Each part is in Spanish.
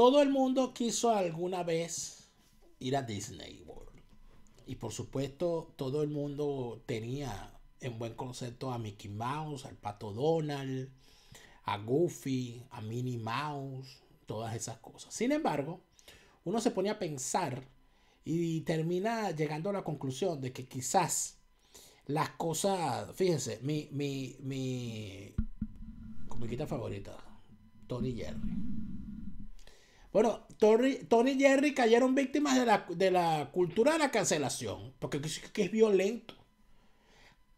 Todo el mundo quiso alguna vez ir a Disney World. Y por supuesto, todo el mundo tenía en buen concepto a Mickey Mouse, al Pato Donald, a Goofy, a Minnie Mouse, todas esas cosas. Sin embargo, uno se pone a pensar y termina llegando a la conclusión de que quizás las cosas, fíjense, mi, mi, mi comiquita favorita, Tony Jerry. Bueno, Tony, y Jerry cayeron víctimas de la, cultura de la cancelación, porque es, que es violento.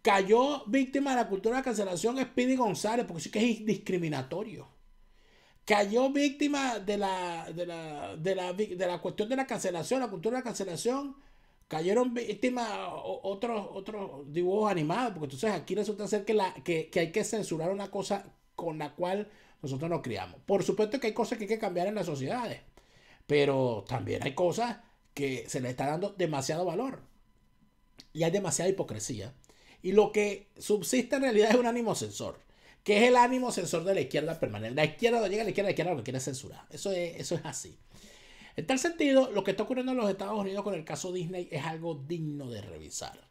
Cayó víctima de la cultura de la cancelación Speedy González, porque sí que es discriminatorio. Cayó víctima de la, de la, cuestión de la cancelación, la cultura de la cancelación cayeron víctimas otros otros dibujos animados, porque entonces aquí resulta ser que, la, que, que, hay que censurar una cosa con la cual nosotros nos criamos. Por supuesto que hay cosas que hay que cambiar en las sociedades, pero también hay cosas que se le está dando demasiado valor y hay demasiada hipocresía. Y lo que subsiste en realidad es un ánimo censor, que es el ánimo censor de la izquierda permanente. La izquierda no llega a la izquierda, la izquierda lo quiere censurar. Eso es, eso es así. En tal sentido, lo que está ocurriendo en los Estados Unidos con el caso Disney es algo digno de revisar.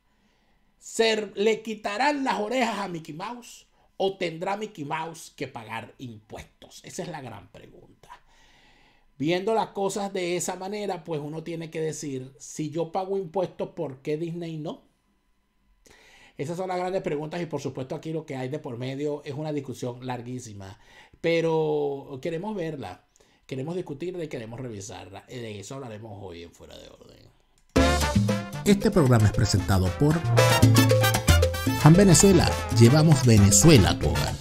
le quitarán las orejas a Mickey Mouse ¿O tendrá Mickey Mouse que pagar impuestos? Esa es la gran pregunta. Viendo las cosas de esa manera, pues uno tiene que decir, si yo pago impuestos, ¿por qué Disney no? Esas son las grandes preguntas y por supuesto aquí lo que hay de por medio es una discusión larguísima, pero queremos verla, queremos discutirla y queremos revisarla. De eso hablaremos hoy en Fuera de Orden. Este programa es presentado por... En Venezuela llevamos Venezuela a tu hogar.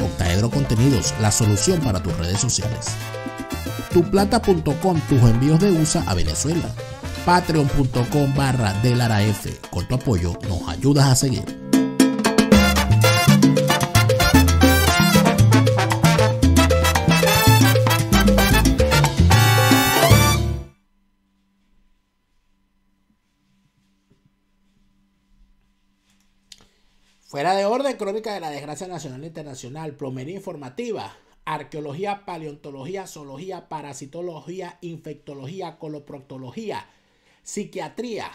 Octaedro Contenidos, la solución para tus redes sociales. Tuplata.com, tus envíos de USA a Venezuela. Patreon.com barra F. Con tu apoyo nos ayudas a seguir. Fuera de orden, crónica de la desgracia nacional e internacional, plomería informativa, arqueología, paleontología, zoología, parasitología, infectología, coloproctología, psiquiatría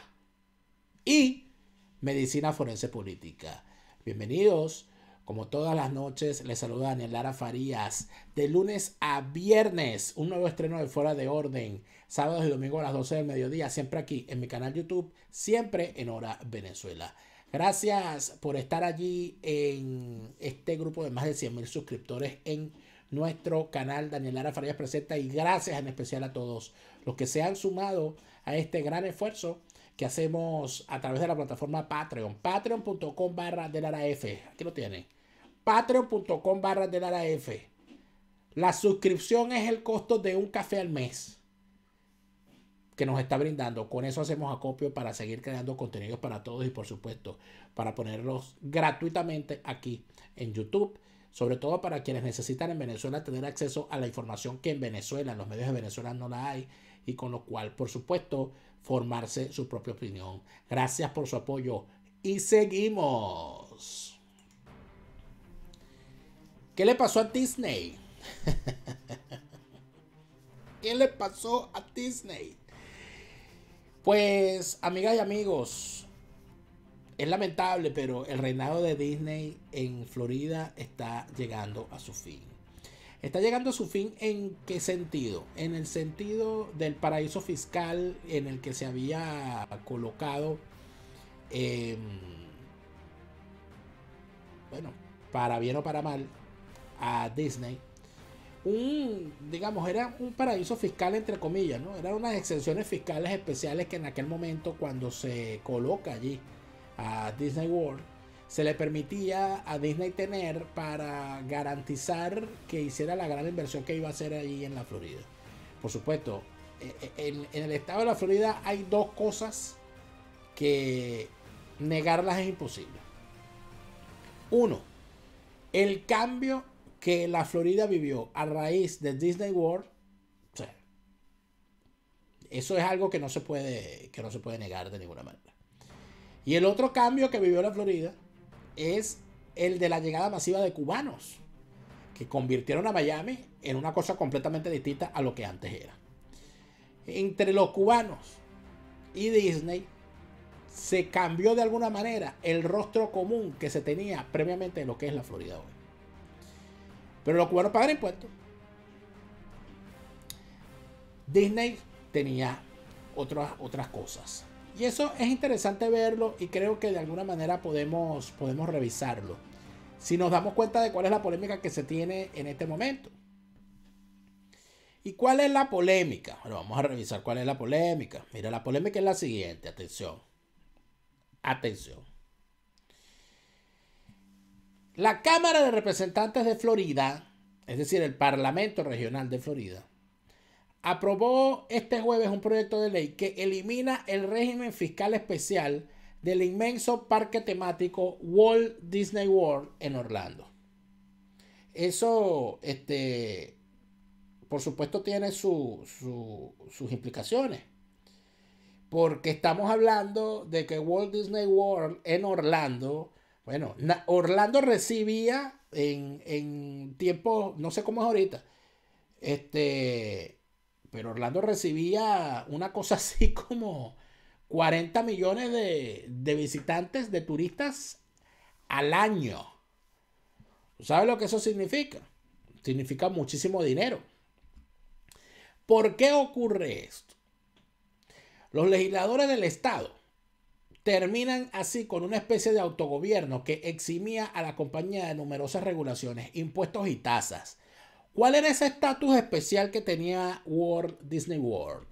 y medicina forense política. Bienvenidos. Como todas las noches, les saluda Daniel Lara Farías. De lunes a viernes, un nuevo estreno de Fuera de Orden. Sábados y domingos a las 12 del mediodía, siempre aquí en mi canal YouTube, siempre en Hora Venezuela. Gracias por estar allí en este grupo de más de 100 mil suscriptores en nuestro canal Daniel Lara Farías Presenta y gracias en especial a todos los que se han sumado a este gran esfuerzo que hacemos a través de la plataforma Patreon. Patreon.com barra del F. Aquí lo tienen. Patreon.com barra del F. La suscripción es el costo de un café al mes que nos está brindando. Con eso hacemos acopio para seguir creando contenidos para todos y por supuesto para ponerlos gratuitamente aquí en YouTube. Sobre todo para quienes necesitan en Venezuela tener acceso a la información que en Venezuela, en los medios de Venezuela no la hay y con lo cual, por supuesto, formarse su propia opinión. Gracias por su apoyo y seguimos. ¿Qué le pasó a Disney? ¿Qué le pasó a Disney? Pues, amigas y amigos, es lamentable, pero el reinado de Disney en Florida está llegando a su fin. Está llegando a su fin en qué sentido? En el sentido del paraíso fiscal en el que se había colocado, em, bueno, para bien o para mal, a Disney un, digamos, era un paraíso fiscal entre comillas, ¿no? Eran unas exenciones fiscales especiales que en aquel momento cuando se coloca allí a Disney World, se le permitía a Disney tener para garantizar que hiciera la gran inversión que iba a hacer allí en la Florida. Por supuesto, e, e, en, el estado de la Florida hay dos cosas que negarlas es imposible. Uno, el cambio que la Florida vivió a raíz de Disney World, eso es algo que no se puede, que no se puede negar de ninguna manera. Y el otro cambio que vivió la Florida es el de la llegada masiva de cubanos, que convirtieron a Miami en una cosa completamente distinta a lo que antes era. Entre los cubanos y Disney se cambió de alguna manera el rostro común que se tenía previamente de lo que es la Florida hoy. Pero los cubanos pagar impuestos. Disney tenía otras, otras cosas. Y eso es interesante verlo y creo que de alguna manera podemos, podemos revisarlo. Si nos damos cuenta de cuál es la polémica que se tiene en este momento. ¿Y cuál es la polémica? Bueno, vamos a revisar cuál es la polémica. Mira, la polémica es la siguiente, atención. Atención. La Cámara de Representantes de Florida, es decir, el Parlamento Regional de Florida, aprobó este jueves un proyecto de ley que elimina el régimen fiscal especial del inmenso parque temático Walt Disney World en Orlando. Eso, este, por supuesto, tiene sus implicaciones. Porque estamos hablando de que Walt Disney World en Orlando bueno, Orlando recibía en, en tiempo, no sé cómo es ahorita, este, pero Orlando recibía una cosa así como 40 millones de, de visitantes, de turistas al año. ¿Sabes lo que eso significa? Significa muchísimo dinero. ¿Por qué ocurre esto? Los legisladores del Estado terminan así con una especie de autogobierno que eximía a la compañía de numerosas regulaciones, impuestos y tasas. ¿Cuál era ese estatus especial que tenía Walt Disney World?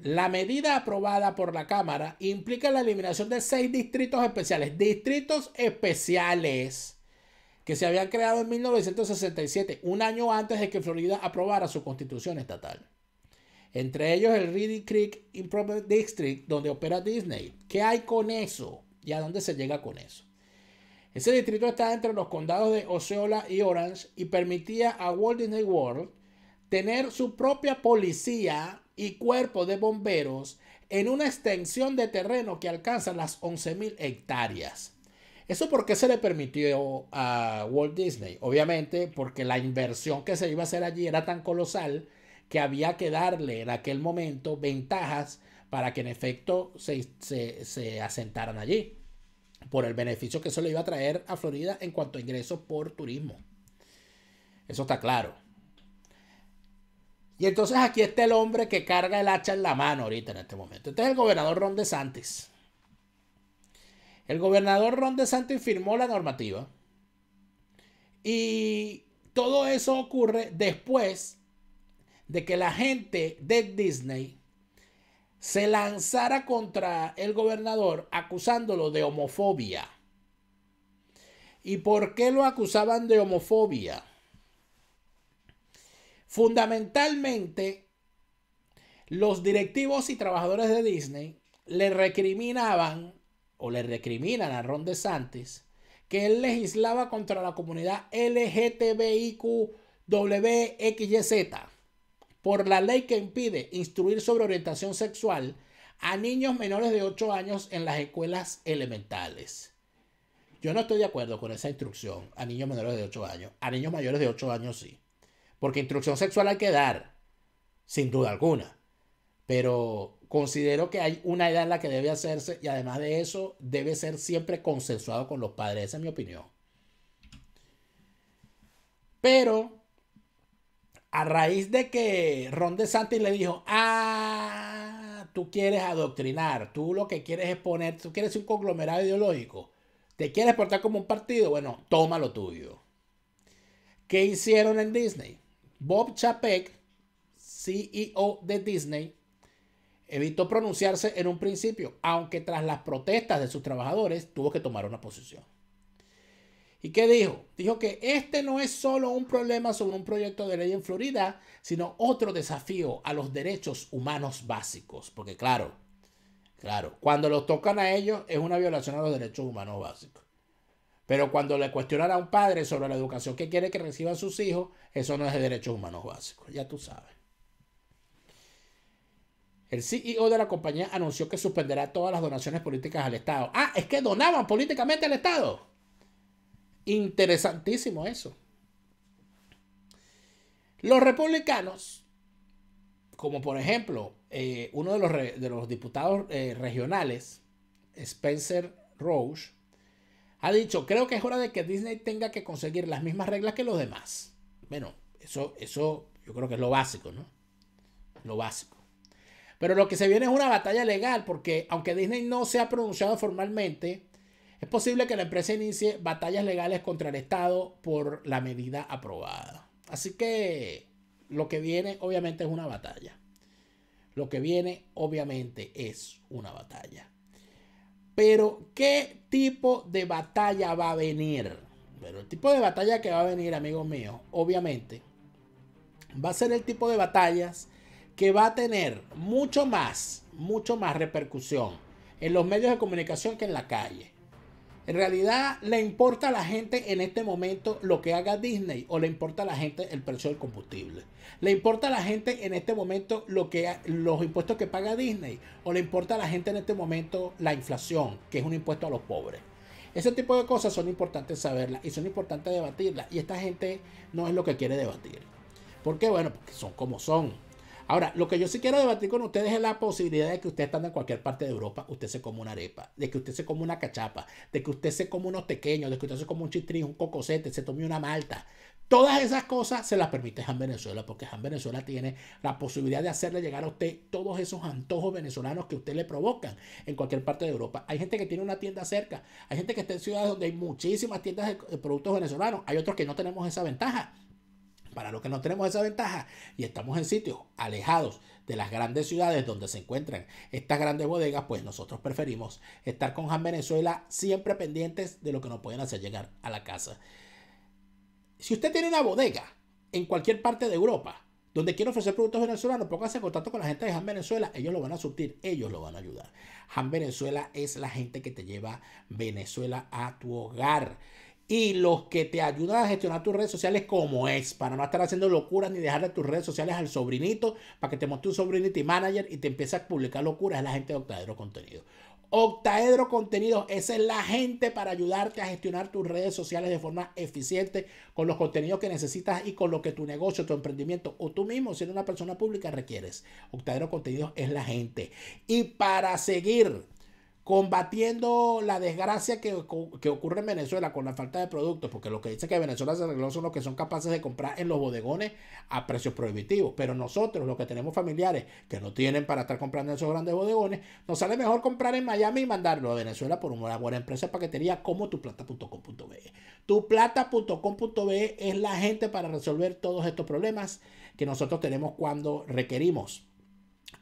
La medida aprobada por la Cámara implica la eliminación de seis distritos especiales. Distritos especiales que se habían creado en 1967, un año antes de que Florida aprobara su constitución estatal. Entre ellos el Reedy Creek Improvement District, donde opera Disney. ¿Qué hay con eso? ¿Y a dónde se llega con eso? Ese distrito está entre los condados de Osceola y Orange y permitía a Walt Disney World tener su propia policía y cuerpo de bomberos en una extensión de terreno que alcanza las 11.000 hectáreas. ¿Eso por qué se le permitió a Walt Disney? Obviamente porque la inversión que se iba a hacer allí era tan colosal que había que darle en aquel momento ventajas para que en efecto se, asentaran allí, por el beneficio que eso le iba a traer a Florida en cuanto a ingresos por turismo. Eso está claro. Y entonces aquí está el hombre que carga el hacha en la mano ahorita en este momento. Este es el gobernador Ron DeSantis. El gobernador Ron DeSantis firmó la normativa. Y todo eso ocurre después de que la gente de Disney se lanzara contra el gobernador acusándolo de homofobia. ¿Y por qué lo acusaban de homofobia? Fundamentalmente, los directivos y trabajadores de Disney le recriminaban o le recriminan a Ron DeSantis que él legislaba contra la comunidad LGTBIQWXYZ por la ley que impide instruir sobre orientación sexual a niños menores de 8 años en las escuelas elementales. Yo no estoy de acuerdo con esa instrucción a niños menores de 8 años. A niños mayores de 8 años sí. Porque instrucción sexual hay que dar, sin duda alguna. Pero considero que hay una edad en la que debe hacerse y además de eso debe ser siempre consensuado con los padres. Esa es mi opinión. Pero a raíz de que Ron DeSantis le dijo, ah, tú quieres adoctrinar, tú lo que quieres es poner, tú quieres un conglomerado ideológico, te quieres portar como un partido, bueno, tómalo lo tuyo. ¿Qué hicieron en Disney? Bob Chapek, CEO de Disney, evitó pronunciarse en un principio, aunque tras las protestas de sus trabajadores tuvo que tomar una posición. ¿Y qué dijo? Dijo que este no es solo un problema sobre un proyecto de ley en Florida, sino otro desafío a los derechos humanos básicos. Porque claro, claro, cuando los tocan a ellos es una violación a los derechos humanos básicos. Pero cuando le cuestionan a un padre sobre la educación que quiere que reciban sus hijos, eso no es de derechos humanos básicos, ya tú sabes. El CEO de la compañía anunció que suspenderá todas las donaciones políticas al Estado. Ah, es que donaban políticamente al Estado. Interesantísimo eso. Los republicanos, como por ejemplo eh, uno de los, diputados eh, regionales, Spencer Roche, ha dicho, creo que es hora de que Disney tenga que conseguir las mismas reglas que los demás. Bueno, eso, eso yo creo que es lo básico, ¿no? Lo básico. Pero lo que se viene es una batalla legal, porque aunque Disney no se ha pronunciado formalmente, es posible que la empresa inicie batallas legales contra el Estado por la medida aprobada. Así que lo que viene obviamente es una batalla. Lo que viene obviamente es una batalla. Pero ¿qué tipo de batalla va a venir? Pero el tipo de batalla que va a venir, amigos míos, obviamente, va a ser el tipo de batallas que va a tener mucho más, mucho más repercusión en los medios de comunicación que en la calle. En realidad, ¿le importa a la gente en este momento lo que haga Disney o le importa a la gente el precio del combustible? ¿Le importa a la gente en este momento lo que, los impuestos que paga Disney o le importa a la gente en este momento la inflación, que es un impuesto a los pobres? Ese tipo de cosas son importantes saberlas y son importantes debatirlas. Y esta gente no es lo que quiere debatir. porque Bueno, porque son como son. Ahora, lo que yo sí quiero debatir con ustedes es la posibilidad de que usted estando en cualquier parte de Europa, usted se coma una arepa, de que usted se coma una cachapa, de que usted se coma unos pequeños, de que usted se coma un chitrín, un cococete, se tome una malta. Todas esas cosas se las permite Jan Venezuela, porque Jan Venezuela tiene la posibilidad de hacerle llegar a usted todos esos antojos venezolanos que usted le provocan en cualquier parte de Europa. Hay gente que tiene una tienda cerca, hay gente que está en ciudades donde hay muchísimas tiendas de productos venezolanos, hay otros que no tenemos esa ventaja. Para lo que no tenemos esa ventaja y estamos en sitios alejados de las grandes ciudades donde se encuentran estas grandes bodegas, pues nosotros preferimos estar con Han Venezuela siempre pendientes de lo que nos pueden hacer llegar a la casa. Si usted tiene una bodega en cualquier parte de Europa donde quiere ofrecer productos venezolanos, póngase en contacto con la gente de Han Venezuela, ellos lo van a surtir, ellos lo van a ayudar. Han Venezuela es la gente que te lleva Venezuela a tu hogar y los que te ayudan a gestionar tus redes sociales como es, para no estar haciendo locuras ni dejarle tus redes sociales al sobrinito, para que te monte un sobrinito y manager y te empiece a publicar locuras, es la gente de Octaedro Contenido. Octaedro contenido esa es la gente para ayudarte a gestionar tus redes sociales de forma eficiente con los contenidos que necesitas y con lo que tu negocio, tu emprendimiento o tú mismo, siendo una persona pública, requieres. Octaedro contenido es la gente. Y para seguir combatiendo la desgracia que, ocurre en Venezuela con la falta de productos, porque lo que dice que Venezuela se arregló son los que son capaces de comprar en los bodegones a precios prohibitivos, pero nosotros, los que tenemos familiares que no tienen para estar comprando en esos grandes bodegones, nos sale mejor comprar en Miami y mandarlo a Venezuela por una buena empresa de paquetería como tuplata.com.be. Tuplata.com.be es la gente para resolver todos estos problemas que nosotros tenemos cuando requerimos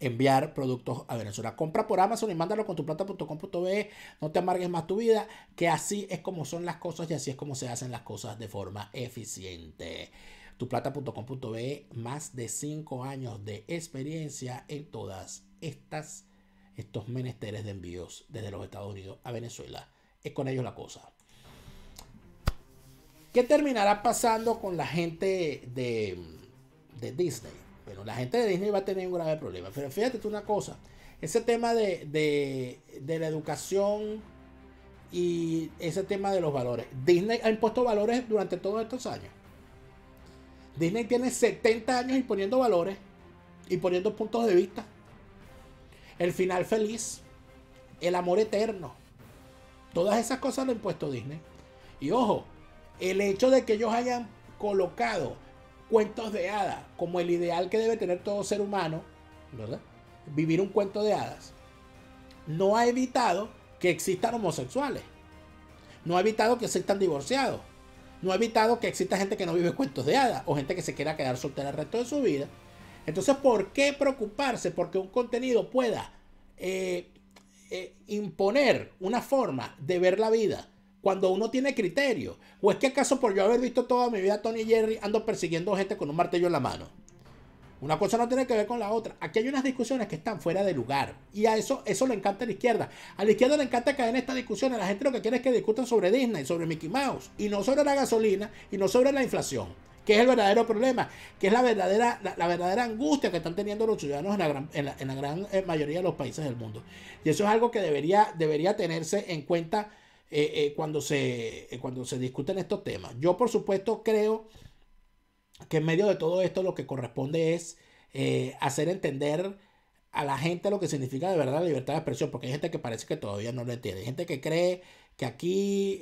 enviar productos a Venezuela. Compra por Amazon y mándalo con tuplata.com.be No te amargues más tu vida, que así es como son las cosas y así es como se hacen las cosas de forma eficiente. Tuplata.com.be, más de 5 años de experiencia en todas estas estos menesteres de envíos desde los Estados Unidos a Venezuela. Es con ellos la cosa. ¿Qué terminará pasando con la gente de, de Disney? Bueno, la gente de Disney va a tener un grave problema. Pero fíjate tú una cosa. Ese tema de, la educación y ese tema de los valores. Disney ha impuesto valores durante todos estos años. Disney tiene 70 años imponiendo valores, y poniendo puntos de vista. El final feliz, el amor eterno. Todas esas cosas lo ha impuesto Disney. Y ojo, el hecho de que ellos hayan colocado cuentos de hadas, como el ideal que debe tener todo ser humano, ¿verdad? Vivir un cuento de hadas, no ha evitado que existan homosexuales, no ha evitado que existan divorciados, no ha evitado que exista gente que no vive cuentos de hadas o gente que se quiera quedar soltera el resto de su vida. Entonces, ¿por qué preocuparse? Porque un contenido pueda eh, eh, imponer una forma de ver la vida cuando uno tiene criterio. ¿O es que acaso por yo haber visto toda mi vida a Tony y Jerry ando persiguiendo gente con un martillo en la mano? Una cosa no tiene que ver con la otra. Aquí hay unas discusiones que están fuera de lugar. Y a eso, eso le encanta a la izquierda. A la izquierda le encanta caer en estas discusiones. La gente lo que quiere es que discutan sobre Disney, sobre Mickey Mouse. Y no sobre la gasolina y no sobre la inflación. Que es el verdadero problema. Que es la verdadera, la, verdadera angustia que están teniendo los ciudadanos en la, gran, en la gran eh, mayoría de los países del mundo. Y eso es algo que debería, debería tenerse en cuenta eh, eh, cuando, se, eh, cuando se discuten estos temas. Yo, por supuesto, creo que en medio de todo esto lo que corresponde es hacer entender a la gente lo que significa de verdad la libertad de expresión, porque hay gente que parece que todavía no lo entiende, gente que cree que aquí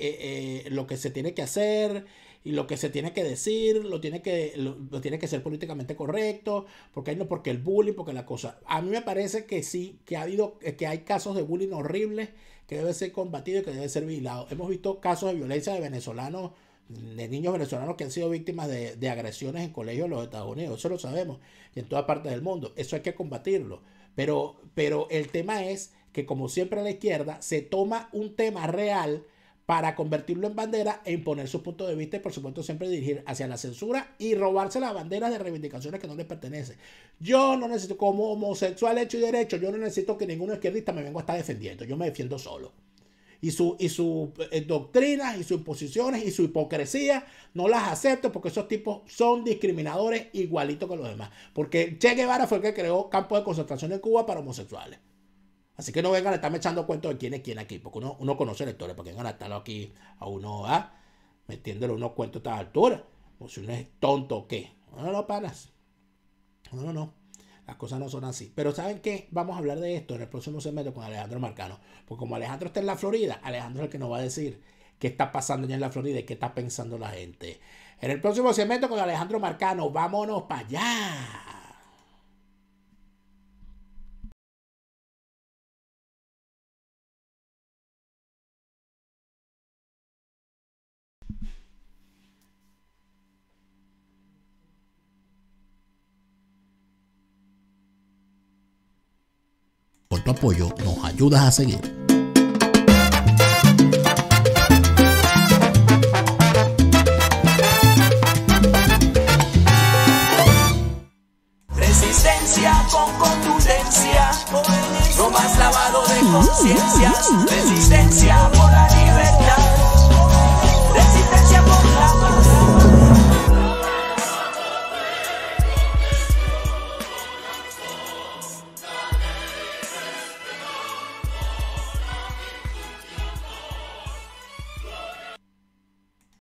lo que se tiene que hacer y lo que se tiene que decir, lo tiene que, lo, tiene que ser políticamente correcto, porque hay no porque el bullying, porque la cosa. A mí me parece que sí, que ha habido, eh, que hay casos de bullying horribles que debe ser combatido y que debe ser vigilado. Hemos visto casos de violencia de venezolanos, de niños venezolanos que han sido víctimas de, de agresiones en colegios de los Estados Unidos, eso lo sabemos, y en todas partes del mundo. Eso hay que combatirlo. Pero, pero el tema es que, como siempre a la izquierda, se toma un tema real para convertirlo en bandera e imponer su punto de vista y por supuesto siempre dirigir hacia la censura y robarse las banderas de reivindicaciones que no les pertenecen. Yo no necesito, como homosexual hecho y derecho, yo no necesito que ningún izquierdista me venga a estar defendiendo, yo me defiendo solo. Y sus y su, eh, doctrinas y sus posiciones y su hipocresía no las acepto porque esos tipos son discriminadores igualito que los demás. Porque Che Guevara fue el que creó campos de concentración en Cuba para homosexuales. Así que no vengan a estarme echando cuentos de quién es quién aquí, porque uno, uno conoce la historia, porque vengan a estarlo aquí a uno, a ¿ah? metiéndole unos cuentos a esta altura, o pues si uno es tonto o qué. No, no, no, No, no, no. Las cosas no son así. Pero ¿saben qué? Vamos a hablar de esto en el próximo semestre con Alejandro Marcano. Porque como Alejandro está en la Florida, Alejandro es el que nos va a decir qué está pasando allá en la Florida y qué está pensando la gente. En el próximo segmento con Alejandro Marcano, vámonos para allá. tu apoyo nos ayudas a seguir.